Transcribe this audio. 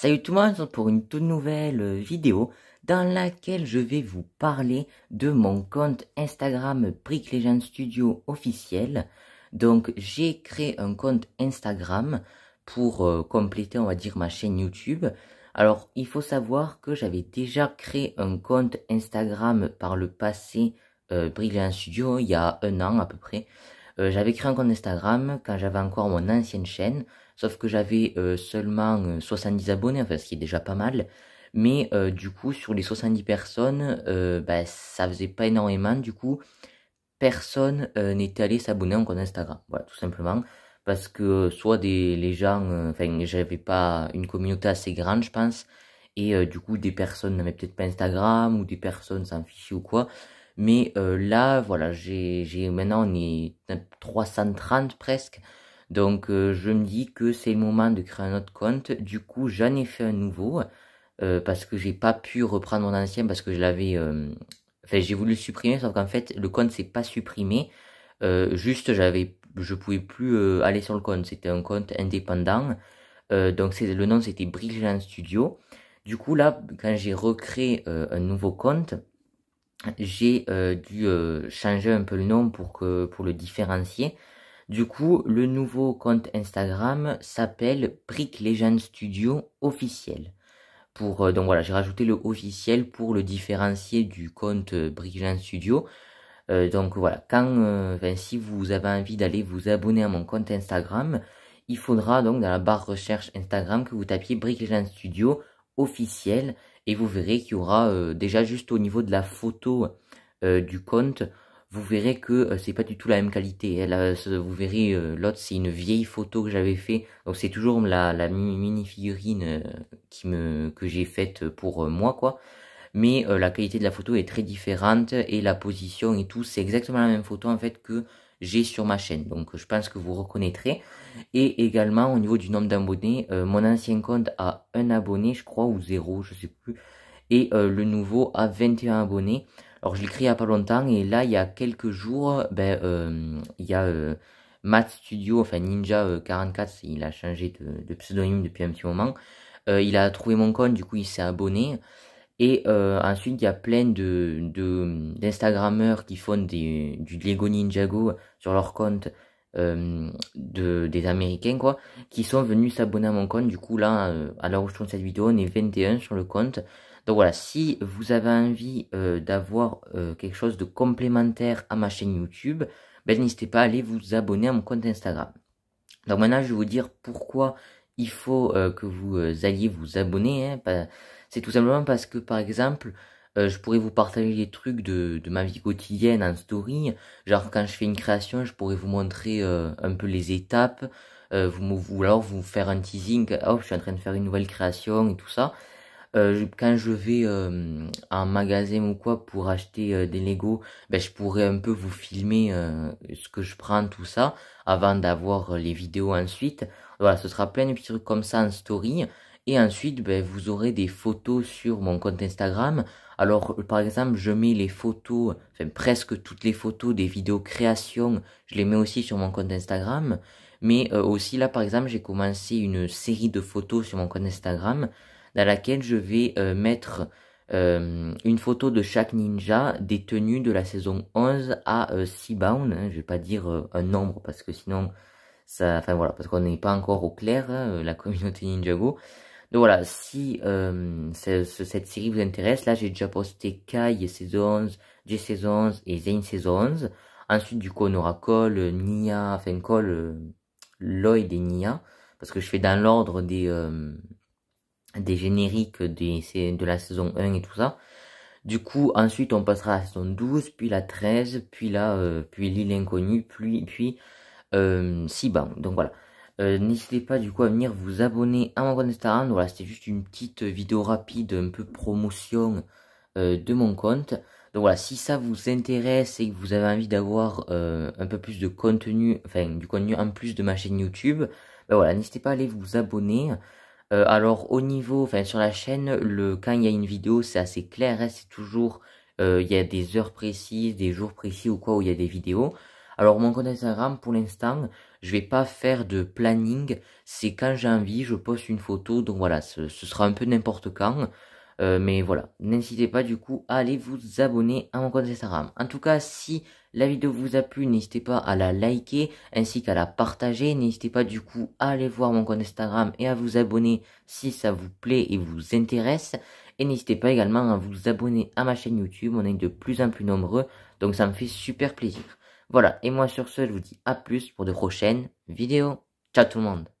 Salut tout le monde pour une toute nouvelle euh, vidéo dans laquelle je vais vous parler de mon compte Instagram Brick Studio officiel. Donc j'ai créé un compte Instagram pour euh, compléter on va dire ma chaîne YouTube. Alors il faut savoir que j'avais déjà créé un compte Instagram par le passé euh, Studio il y a un an à peu près. Euh, j'avais créé un compte Instagram quand j'avais encore mon ancienne chaîne Sauf que j'avais euh, seulement 70 euh, abonnés, enfin, ce qui est déjà pas mal. Mais euh, du coup, sur les 70 personnes, euh, bah, ça faisait pas énormément. Du coup, personne n'était allé s'abonner en Instagram. Voilà, tout simplement. Parce que soit des, les gens, enfin, j'avais pas une communauté assez grande, je pense. Et du coup, des personnes n'avaient peut-être pas Instagram ou des personnes s'en fichier ou quoi. Mais là, voilà, j'ai maintenant on est 330 presque. Donc euh, je me dis que c'est le moment de créer un autre compte. Du coup, j'en ai fait un nouveau euh, parce que j'ai pas pu reprendre mon ancien parce que je l'avais. Euh, enfin, j'ai voulu le supprimer, sauf qu'en fait, le compte s'est pas supprimé. juste, j'avais, je pouvais plus aller sur le compte. C'était un compte indépendant. donc c'est le nom, c'était Brilliant Studio. Du coup, là, quand j'ai recréé un nouveau compte, j'ai dû changer un peu le nom pour que pour le différencier. Du coup, le nouveau compte Instagram s'appelle Brick Legend Studio officiel. Pour, euh, donc voilà, j'ai rajouté le officiel pour le différencier du compte Brick euh, Legend Studio. Euh, donc voilà, quand, si vous avez envie d'aller vous abonner à mon compte Instagram, il faudra donc dans la barre recherche Instagram que vous tapiez Brick Legend Studio officiel et vous verrez qu'il y aura déjà juste au niveau de la photo du compte vous verrez que euh, c'est pas du tout la même qualité. Elle, vous verrez euh, l'autre, c'est une vieille photo que j'avais fait. Donc c'est toujours la, la mini figurine euh, qui me que j'ai faite pour moi quoi. Mais la qualité de la photo est très différente et la position et tout, c'est exactement la même photo en fait que j'ai sur ma chaîne. Donc je pense que vous reconnaîtrez. Et également au niveau du nombre d'abonnés, mon ancien compte a un abonné, je crois, ou zéro, je sais plus. Et le nouveau a 21 abonnés. Alors je l'ai il n'y a pas longtemps et là il y a quelques jours, ben, euh, il y a euh, Matt Studio, enfin Ninja44, euh, il a changé de, pseudonyme depuis un petit moment. il a trouvé mon compte, du coup il s'est abonné. Et ensuite il y a plein de, d'Instagrammeurs qui font du Lego Ninjago sur leur compte. de, des américains quoi qui sont venus s'abonner à mon compte du coup là à l'heure où je tourne cette vidéo on est 21 sur le compte donc voilà, si vous avez envie euh, d'avoir euh, quelque chose de complémentaire à ma chaîne YouTube, ben, n'hésitez pas à aller vous abonner à mon compte Instagram. Donc maintenant, je vais vous dire pourquoi il faut euh, que vous alliez vous abonner. Hein, c'est tout simplement parce que, par exemple, je pourrais vous partager des trucs de, ma vie quotidienne en story. Genre quand je fais une création, je pourrais vous montrer un peu les étapes, vous, ou alors vous faire un teasing, hop, je suis en train de faire une nouvelle création et tout ça. Euh, quand je vais euh, en magasin ou quoi pour acheter euh, des Lego, ben, je pourrais un peu vous filmer euh, ce que je prends, tout ça, avant d'avoir les vidéos ensuite. Voilà, ce sera plein de petits trucs comme ça en story. Et ensuite, ben, vous aurez des photos sur mon compte Instagram. Alors, par exemple, je mets les photos, enfin presque toutes les photos des vidéos création, je les mets aussi sur mon compte Instagram. Mais euh, aussi là par exemple j'ai commencé une série de photos sur mon compte Instagram dans laquelle je vais euh, mettre euh, une photo de chaque ninja des tenues de la saison 11 à Seabound. Hein, je vais pas dire un nombre parce que sinon ça, enfin voilà, parce qu'on n'est pas encore au clair hein, la communauté Ninjago. Donc voilà, si cette série vous intéresse, là j'ai déjà posté Kai saison 11, J saison 11 et Zane saison 11. Ensuite du coup on aura Cole, Nia, enfin Cole, Lloyd et Nia, parce que je fais dans l'ordre des, euh, des génériques de la saison 1 et tout ça. Du coup, ensuite, on passera à la saison 12, puis la 13, puis la, euh, puis l'île inconnue, puis, puis euh, Donc voilà. Euh, n'hésitez pas du coup à venir vous abonner à mon compte Instagram. Voilà, c'était juste une petite vidéo rapide, un peu promotion de mon compte. Donc voilà, si ça vous intéresse et que vous avez envie d'avoir euh, un peu plus de contenu, enfin du contenu en plus de ma chaîne YouTube, ben voilà, n'hésitez pas à aller vous abonner. Euh, alors au niveau, enfin sur la chaîne, le quand il y a une vidéo, c'est assez clair, hein, c'est toujours euh, il y a des heures précises, des jours précis ou quoi où il y a des vidéos. Alors mon compte Instagram, pour l'instant, je vais pas faire de planning. C'est quand j'ai envie, je poste une photo. Donc voilà, ce sera un peu n'importe quand. Euh, mais voilà, n'hésitez pas du coup à aller vous abonner à mon compte Instagram. En tout cas, si la vidéo vous a plu, n'hésitez pas à la liker ainsi qu'à la partager. N'hésitez pas du coup à aller voir mon compte Instagram et à vous abonner si ça vous plaît et vous intéresse. Et n'hésitez pas également à vous abonner à ma chaîne YouTube, on est de plus en plus nombreux, donc ça me fait super plaisir. Voilà, et moi sur ce, je vous dis à plus pour de prochaines vidéos. Ciao tout le monde